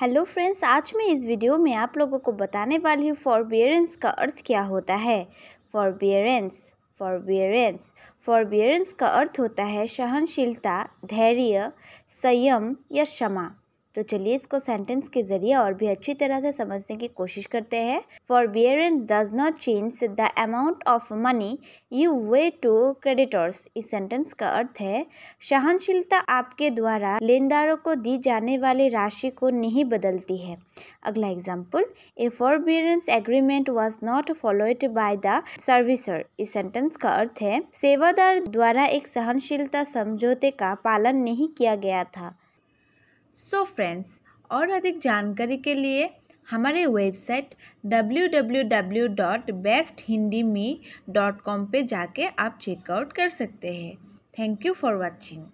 hello friends आज मैं इस वीडियो में आप लोगों को बताने वाली हूँ फॉरबियरेंस का अर्थ क्या होता है फॉरबियरेंस फॉरबियरेंस फॉरबियरेंस का अर्थ होता है सहनशीलता धैर्य संयम या क्षमा तो चलिए इसको सेंटेंस के जरिए और भी अच्छी तरह से समझने की कोशिश करते हैं forbearance does not change the amount of money you owe to creditors इस सेंटेंस का अर्थ है सहनशीलता आपके द्वारा लेनदारों को दी जाने वाली राशि को नहीं बदलती है अगला example A forbearance agreement was not followed by the servicer इस सेंटेंस का अर्थ है सेवादार द्वारा एक सहनशीलता समझौते का पालन नहीं किया गया था सो so फ्रेंड्स और अधिक जानकारी के लिए हमारे वेबसाइट www.besthindime.com पे जाके आप चेकआउट कर सकते हैं थैंक यू फॉर वाचिंग